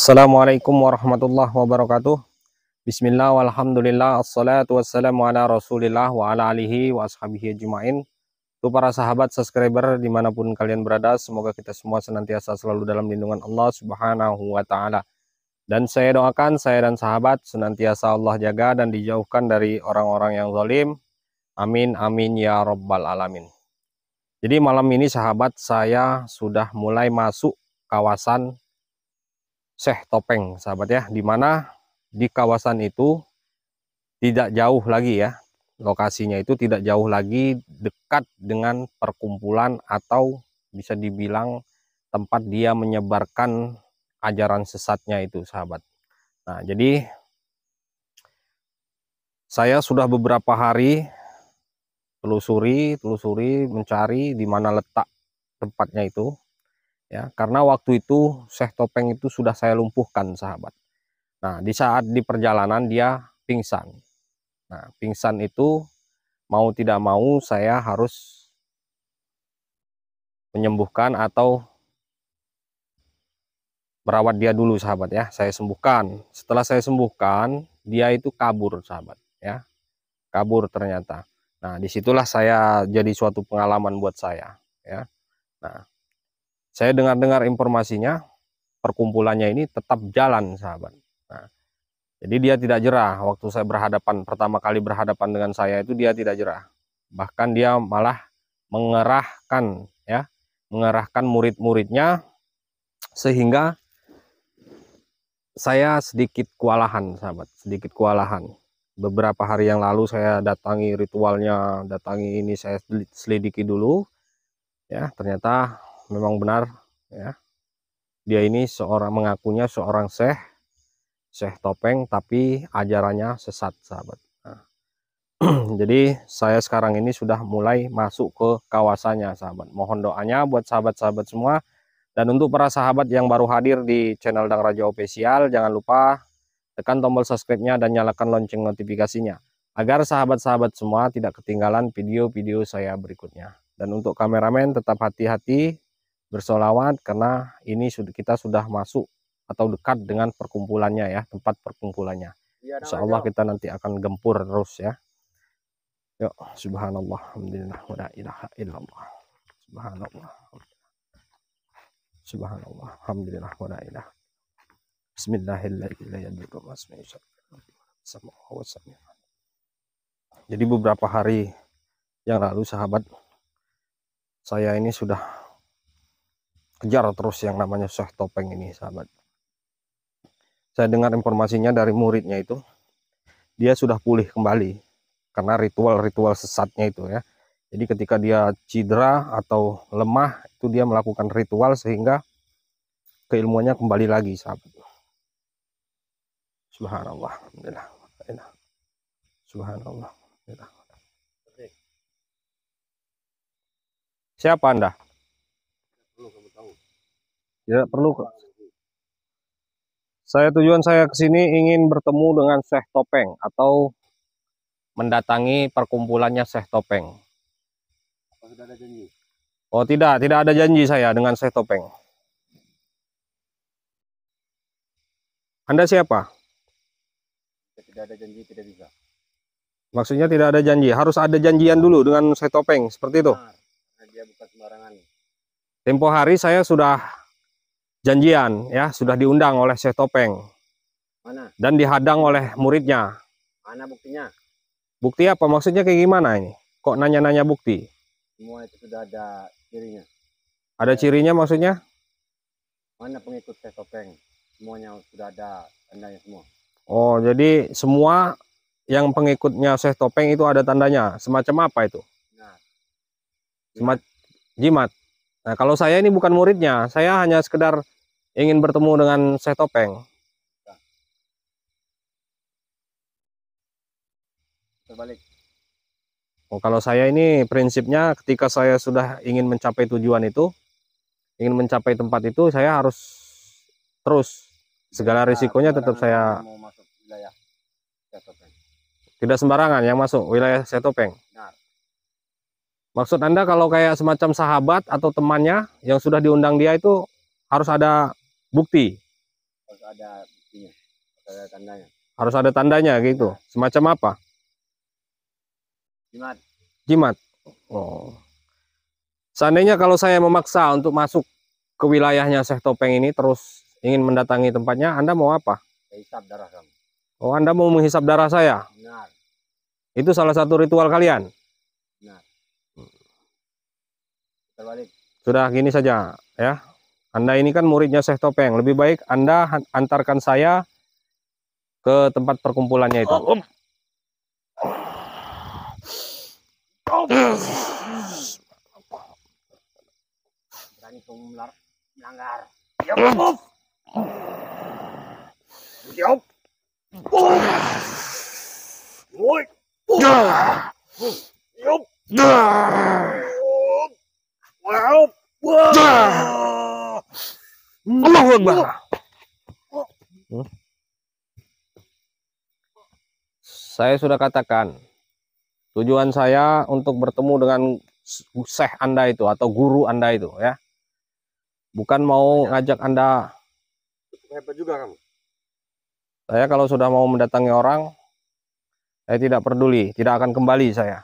Assalamualaikum warahmatullahi wabarakatuh Bismillah walhamdulillah Assalatu wassalamu ala rasulillah wa ala alihi wa ashabihi jumain Itu para sahabat subscriber dimanapun kalian berada Semoga kita semua senantiasa selalu dalam lindungan Allah subhanahu wa ta'ala Dan saya doakan saya dan sahabat senantiasa Allah jaga dan dijauhkan dari orang-orang yang zalim Amin amin ya rabbal alamin jadi malam ini sahabat saya sudah mulai masuk kawasan Seh Topeng, sahabat ya, di mana di kawasan itu tidak jauh lagi ya. Lokasinya itu tidak jauh lagi dekat dengan perkumpulan atau bisa dibilang tempat dia menyebarkan ajaran sesatnya itu, sahabat. Nah, jadi saya sudah beberapa hari telusuri, telusuri, mencari di mana letak tempatnya itu ya karena waktu itu Syekh Topeng itu sudah saya lumpuhkan sahabat nah di saat di perjalanan dia pingsan nah pingsan itu mau tidak mau saya harus menyembuhkan atau merawat dia dulu sahabat ya saya sembuhkan setelah saya sembuhkan dia itu kabur sahabat ya kabur ternyata nah disitulah saya jadi suatu pengalaman buat saya ya nah saya dengar-dengar informasinya perkumpulannya ini tetap jalan, sahabat. Nah, jadi dia tidak jerah. Waktu saya berhadapan pertama kali berhadapan dengan saya itu dia tidak jerah. Bahkan dia malah mengerahkan ya, mengerahkan murid-muridnya sehingga saya sedikit kewalahan, sahabat, sedikit kewalahan. Beberapa hari yang lalu saya datangi ritualnya, datangi ini saya selidiki dulu. Ya, ternyata memang benar ya dia ini seorang mengakunya seorang seh seh topeng tapi ajarannya sesat sahabat nah. jadi saya sekarang ini sudah mulai masuk ke kawasannya sahabat mohon doanya buat sahabat-sahabat semua dan untuk para sahabat yang baru hadir di channel Dang Raja Official jangan lupa tekan tombol subscribe-nya dan nyalakan lonceng notifikasinya agar sahabat-sahabat semua tidak ketinggalan video-video saya berikutnya dan untuk kameramen tetap hati-hati bersolawat karena ini sudah kita sudah masuk atau dekat dengan perkumpulannya ya tempat perkumpulannya iya, Insya Allah kita nanti akan gempur terus ya yuk subhanallah alhamdulillah wa ilaha illallah subhanallah subhanallah alhamdulillah wa ilaha bismillahirrahmanirrahim jadi beberapa hari yang lalu sahabat saya ini sudah kejar terus yang namanya Syekh Topeng ini sahabat saya dengar informasinya dari muridnya itu dia sudah pulih kembali karena ritual-ritual sesatnya itu ya jadi ketika dia cedera atau lemah itu dia melakukan ritual sehingga keilmuannya kembali lagi sahabat subhanallah alhamdulillah subhanallah alhamdulillah siapa anda tidak ya, perlu kok. Saya tujuan saya ke sini ingin bertemu dengan Syekh Topeng atau mendatangi perkumpulannya Syekh Topeng. Oh, ada janji. Oh, tidak, tidak ada janji saya dengan Syekh Topeng. Anda siapa? Ya, tidak ada janji, tidak bisa. Maksudnya tidak ada janji, harus ada janjian dulu dengan Syekh Topeng, seperti itu. Nah, Tempo hari saya sudah janjian ya sudah diundang oleh Syekh Topeng mana dan dihadang oleh muridnya mana buktinya bukti apa maksudnya kayak gimana ini kok nanya-nanya bukti semua itu sudah ada cirinya ada cirinya maksudnya mana pengikut Syekh Topeng semuanya sudah ada tandanya semua oh jadi semua yang pengikutnya Syekh Topeng itu ada tandanya semacam apa itu nah, jimat jimat Nah, kalau saya ini bukan muridnya, saya hanya sekedar ingin bertemu dengan Syekh Topeng. Terbalik. Oh, kalau saya ini prinsipnya ketika saya sudah ingin mencapai tujuan itu, ingin mencapai tempat itu, saya harus terus segala risikonya tetap saya tidak sembarangan yang masuk wilayah Setopeng. Maksud Anda kalau kayak semacam sahabat atau temannya yang sudah diundang dia itu harus ada bukti. Harus ada buktinya, harus ada tandanya. Harus ada tandanya gitu. Semacam apa? Jimat. Jimat. Oh. Seandainya kalau saya memaksa untuk masuk ke wilayahnya Syekh Topeng ini terus ingin mendatangi tempatnya, Anda mau apa? Hisap darah Oh, Anda mau menghisap darah saya? Benar. Itu salah satu ritual kalian? Sudah gini saja ya. Anda ini kan muridnya Syekh Topeng. Lebih baik Anda antarkan saya ke tempat perkumpulannya itu. Oh, Wow. Wah. Hmm. Akbar. Hmm. Saya sudah katakan, tujuan saya untuk bertemu dengan Syekh Anda itu atau guru Anda itu ya. Bukan mau iya. ngajak Anda hebat juga kamu. Saya kalau sudah mau mendatangi orang, saya tidak peduli, tidak akan kembali saya.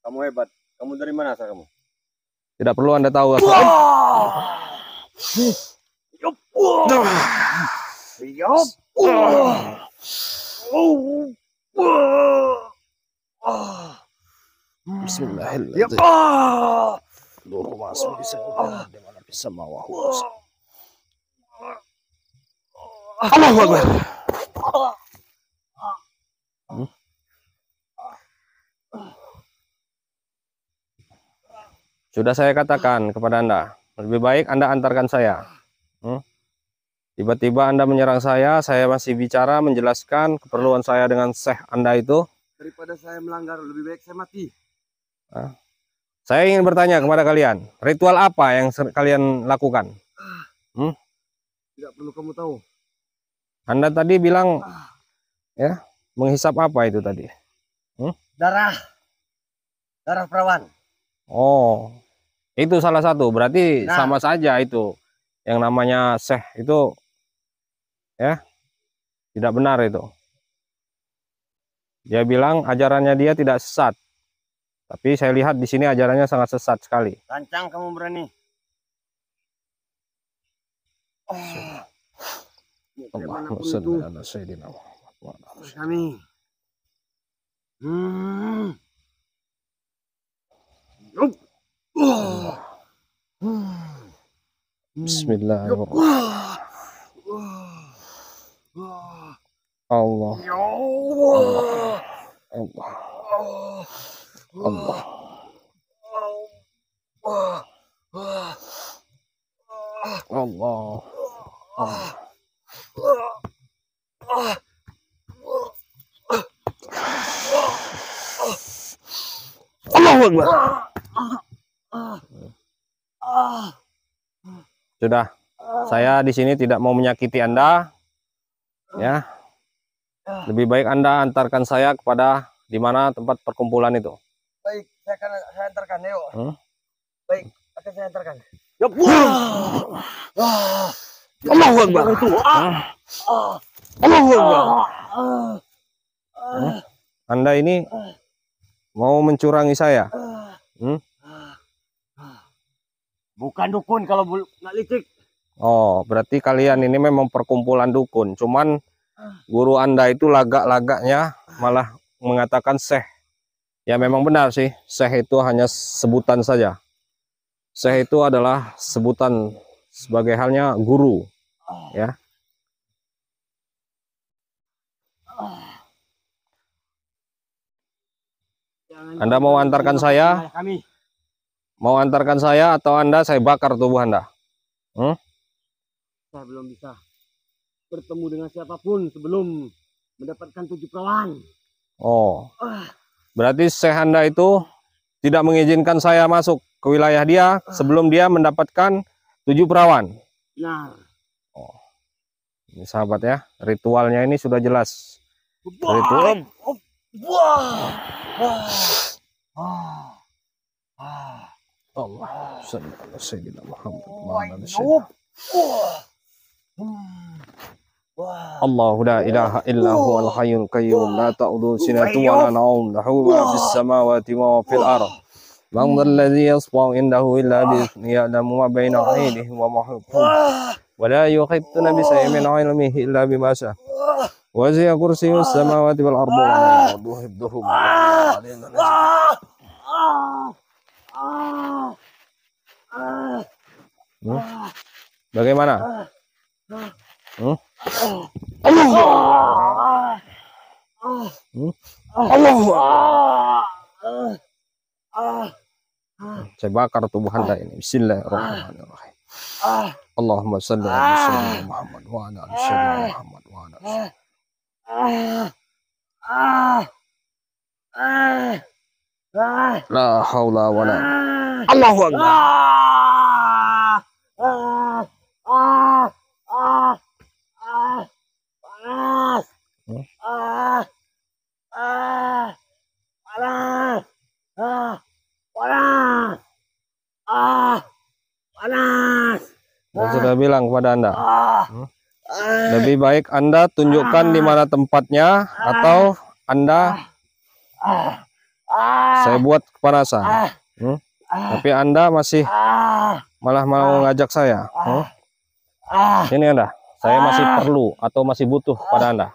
Kamu hebat. Kamu dari mana saya kamu? Tidak perlu Anda tahu. Aku... Ya ya Bismillahirrahmanirrahim. Luruh masuk di sebuah Allahu Akbar. Sudah saya katakan kepada Anda, lebih baik Anda antarkan saya. Hmm? Tiba-tiba hmm? Anda menyerang saya, saya masih bicara, menjelaskan keperluan saya dengan Syekh Anda itu. Daripada saya melanggar, lebih baik saya mati. Hah? saya ingin bertanya kepada kalian, ritual apa yang kalian lakukan? Hmm? Tidak perlu kamu tahu. Anda tadi bilang, ah. ya, menghisap apa itu tadi? Hmm? Darah, darah perawan. Oh, itu salah satu. Berarti nah. sama saja itu. Yang namanya seh itu ya tidak benar itu. Dia bilang ajarannya dia tidak sesat. Tapi saya lihat di sini ajarannya sangat sesat sekali. Lancang kamu berani. Oh. Kami. Hmm. Bismillahirrahmanirrahim. Allah. Allah. Allah. Allah. Allah. Allah. Allah Ah. Iya. Ah. Sudah. Ah. Saya di sini tidak mau menyakiti Anda. Ya. Lebih baik Anda antarkan saya kepada di mana tempat perkumpulan itu. Baik, saya akan saya antarkan, yuk. Hmm? Baik, akan saya antarkan. Ya. Allah Akbar. Allah Akbar. Anda ini mau mencurangi saya? Hmm? Bukan dukun kalau nggak licik. Oh, berarti kalian ini memang perkumpulan dukun. Cuman guru Anda itu lagak-lagaknya malah mengatakan seh. Ya memang benar sih, seh itu hanya sebutan saja. Seh itu adalah sebutan sebagai halnya guru. Ya. Ah. Anda mau antarkan saya? Mau antarkan saya atau Anda saya bakar tubuh Anda? Hmm? Saya belum bisa bertemu dengan siapapun sebelum mendapatkan tujuh perawan. Oh. Ah. Berarti Syekh Anda itu tidak mengizinkan saya masuk ke wilayah dia ah. sebelum dia mendapatkan tujuh perawan. Benar. Oh. Ini sahabat ya, ritualnya ini sudah jelas. Ritual. Wah. Wah. Wah. Wah. الله صل على سيدنا محمد وعلى الله لا إله إلا هو الحي القيوم لا تأخذه سنة ولا نوم له ما في السماوات وما في الأرض من ذا الذي يصبع عنده إلا بإذنه يعلم ما بين عينه وما ولا يحيطون بشيء من علمه إلا بما شاء وزي كرسي السماوات والأرض آه. ولا يعوده Hmm? Ah. Bagaimana? Hmm? Allah. Hmm? Allah. Saya bakar tubuh Anda ini. Bismillahirrahmanirrahim. Allahumma salli ala sayyidina Muhammad wa ala ali sayyidina Muhammad wa ala ali. La haula wala. Allahu akbar. Ah. Panas. Ah. Panas. Saya sudah bilang kepada Anda. Hmm? Lebih baik Anda tunjukkan di mana tempatnya atau Anda Ah. saya buat kepanasan ah, hmm? ah, tapi anda masih ah, malah mau ah, ngajak saya ah. hmm? ah, ini anda saya ah. masih perlu atau masih butuh pada anda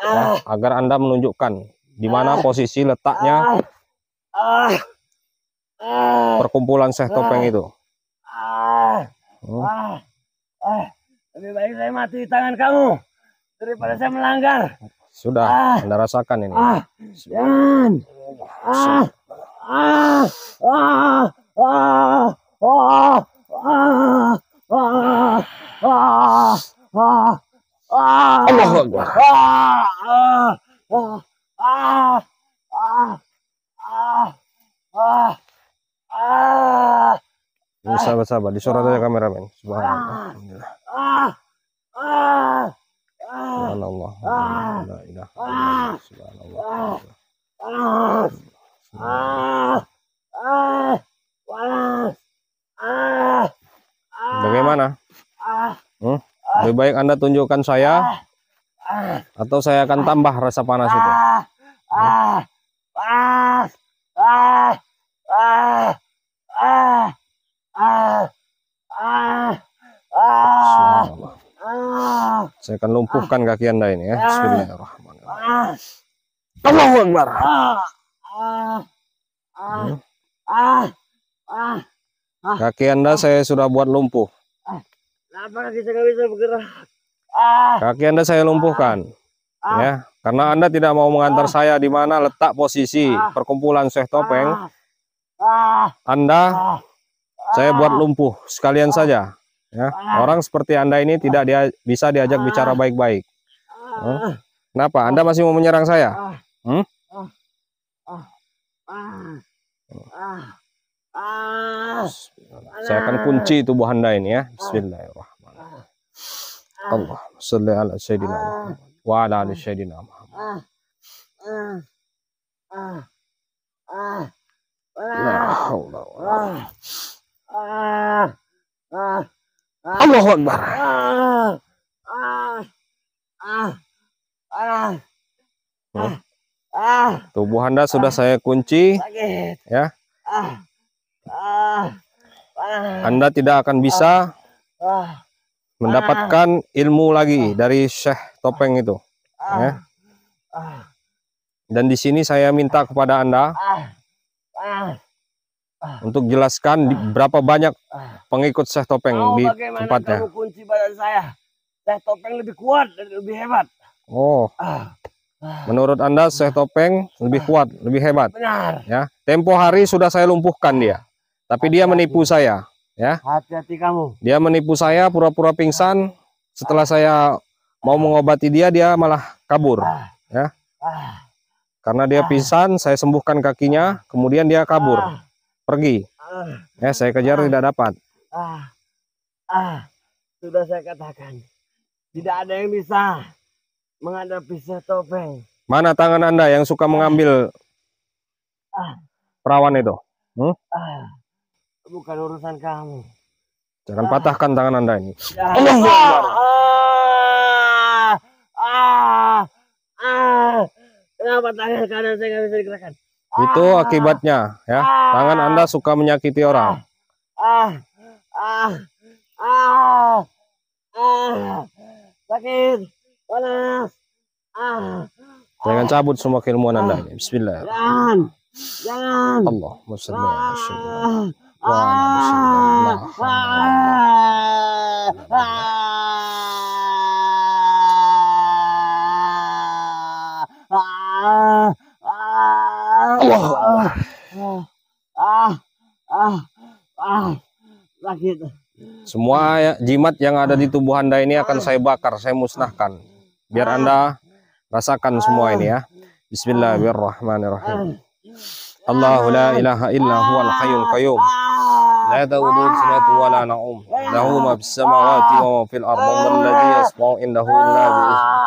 ya, agar anda menunjukkan di mana posisi letaknya perkumpulan Syekh Topeng itu hmm? lebih baik saya mati di tangan kamu daripada saya melanggar sudah, ah, Anda rasakan ini. Ah, dan, ah, ah, ah, ah, ah, ah, ah, ah, ah, Allah Akbar. Ah, ah, ah, ah, ah, ah, ah, ah. Ah. Ah. Ah. Ah. Ah. Ah. Ah, ah, ah. Subhanallah. Ah. La ilaha ah. illallah. Subhanallah. Ah. Bagaimana? Hmm? Lebih baik Anda tunjukkan saya atau saya akan tambah rasa panas itu. Hmm? Saya akan lumpuhkan ah. kaki Anda ini ya. Ah. Bismillahirrahmanirrahim. Allahu Akbar. Ah. Ah. Ah. Hmm? ah. Kaki Anda saya sudah buat lumpuh. Kenapa kaki saya bisa bergerak? Kaki Anda saya lumpuhkan. Ya, karena Anda tidak mau mengantar saya di mana letak posisi perkumpulan Syekh Topeng. Anda saya buat lumpuh sekalian saja. Ya, ah. orang seperti Anda ini tidak dia bisa diajak ah. bicara baik-baik. Hmm? Kenapa? Anda masih mau menyerang saya? Hmm? Saya akan kunci tubuh Anda ini ya. Bismillahirrahmanirrahim. Allah ala sayyidina Muhammad wa ala ali sayyidina Muhammad. Ah. Ah. Ah. Ah. Akbar. Ah. Ah. Ah. Ah. ah. ah. Tubuh Anda sudah ah. saya kunci. Ya. Ah. Ah. Anda tidak akan bisa mendapatkan ilmu lagi dari Syekh Topeng itu. Ya. Dan di sini saya minta kepada Anda Ah. Ah. untuk jelaskan di, ah. berapa banyak ah. pengikut Syekh Topeng oh, di tempatnya. Kamu kunci badan saya. Syekh Topeng lebih kuat dan lebih hebat. Oh. Ah, Menurut Anda Syekh Topeng lebih kuat, lebih hebat. Benar. Ya. Tempo hari sudah saya lumpuhkan dia. Tapi hati -hati. dia menipu saya, ya. Hati-hati kamu. Dia menipu saya pura-pura pingsan. Setelah saya mau mengobati dia, dia malah kabur, ya. Karena dia pingsan, saya sembuhkan kakinya, kemudian dia kabur pergi. Ah, eh, saya kejar ah, tidak dapat. Ah, ah, sudah saya katakan, tidak ada yang bisa menghadapi setopeng topeng. Mana tangan anda yang suka ah. mengambil ah, perawan itu? Hmm? Ah, bukan urusan kamu. Jangan ah, patahkan tangan anda ini. Ah, ya. Allah. Ah, ah, ah, ah, kenapa tangan kanan saya nggak bisa digerakkan? Itu ah. akibatnya ya. Ah. Tangan Anda suka menyakiti ah. orang. Sakit. Panas. Jangan cabut semua keilmuan Anda. Bismillah. Jangan. Jangan. Allah salli Ah Allah. Ah, ah, ah, ah, sakit. Semua ya, jimat yang ada di tubuh Anda ini akan saya bakar, saya musnahkan. Biar Anda rasakan semua ini ya. Bismillahirrahmanirrahim. Allahu la ilaha illa huwal hayyul qayyum. لا تؤذوه سنة ولا نعوم له ما في السماوات وما في الأرض والذي يسمع إنه إلا بإذنه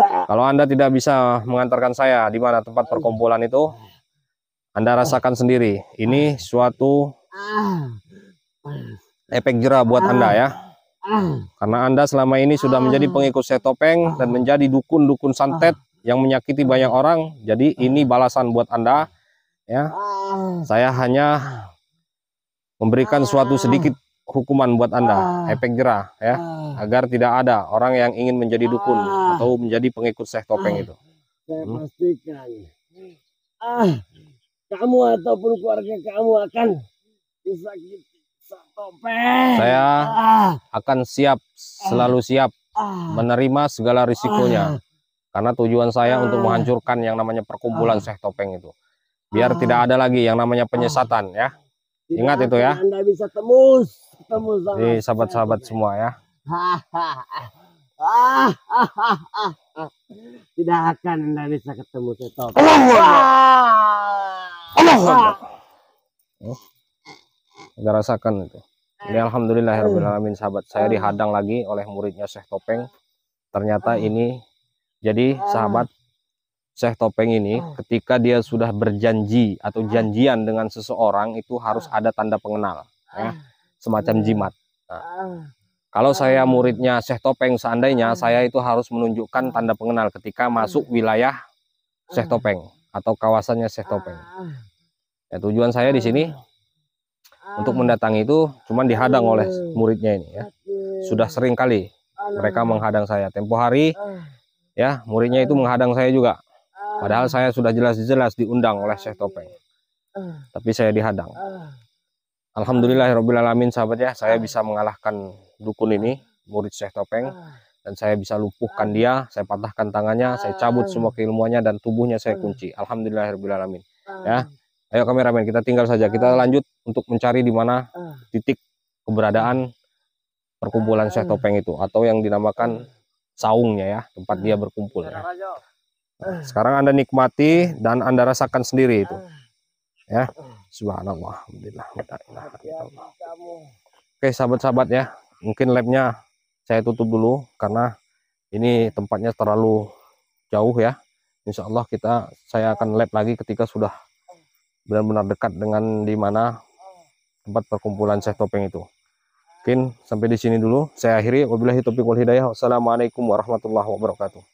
Kalau Anda tidak bisa mengantarkan saya di mana tempat perkumpulan itu, Anda rasakan sendiri. Ini suatu efek jerah buat Anda ya. Karena Anda selama ini sudah menjadi pengikut setopeng dan menjadi dukun-dukun santet yang menyakiti banyak orang. Jadi ini balasan buat Anda ya. Saya hanya memberikan suatu sedikit hukuman buat Anda, ah. efek jerah ya, ah. agar tidak ada orang yang ingin menjadi dukun ah. atau menjadi pengikut Syekh Topeng ah. itu. Saya hmm. pastikan. Ah, kamu ataupun keluarga kamu akan disakiti Topeng. Saya ah. akan siap, ah. selalu siap ah. menerima segala risikonya. Ah. Karena tujuan saya ah. untuk menghancurkan yang namanya perkumpulan ah. Syekh Topeng itu. Biar ah. tidak ada lagi yang namanya ah. penyesatan ya. Ingat itu ya. Anda bisa tembus. Di sahabat-sahabat semua ya. Tidak akan Anda bisa ketemu Setop. Allah. Allah. Anda rasakan itu. Ini alhamdulillah ya alamin sahabat. Saya dihadang lagi oleh muridnya Syekh Topeng. Ternyata ini jadi sahabat Syekh Topeng ini ketika dia sudah berjanji atau janjian dengan seseorang itu harus ada tanda pengenal ya semacam iya. jimat. Nah, ah. kalau ah. saya muridnya Syekh Topeng seandainya ah. saya itu harus menunjukkan tanda pengenal ketika masuk wilayah Syekh Topeng atau kawasannya Syekh Topeng. Ya, tujuan saya di sini untuk mendatangi itu cuman dihadang oleh muridnya ini ya. Sudah sering kali mereka menghadang saya. Tempo hari ya muridnya itu menghadang saya juga. Padahal saya sudah jelas-jelas diundang oleh Syekh Topeng. Tapi saya dihadang. Alhamdulillah Alamin sahabat ya saya ah. bisa mengalahkan dukun ini murid Syekh Topeng ah. dan saya bisa lumpuhkan dia saya patahkan tangannya saya cabut ah. semua keilmuannya dan tubuhnya saya kunci Alhamdulillah Alamin. ya ayo kameramen kita tinggal saja kita lanjut untuk mencari di mana titik keberadaan perkumpulan Syekh Topeng itu atau yang dinamakan saungnya ya tempat dia berkumpul ya. sekarang Anda nikmati dan Anda rasakan sendiri itu ya subhanallah alhamdulillah oke sahabat-sahabat ya mungkin labnya saya tutup dulu karena ini tempatnya terlalu jauh ya Insya Allah kita saya akan lab lagi ketika sudah benar-benar dekat dengan di mana tempat perkumpulan saya Topeng itu mungkin sampai di sini dulu saya akhiri wabillahi taufiq wal hidayah wassalamualaikum warahmatullahi wabarakatuh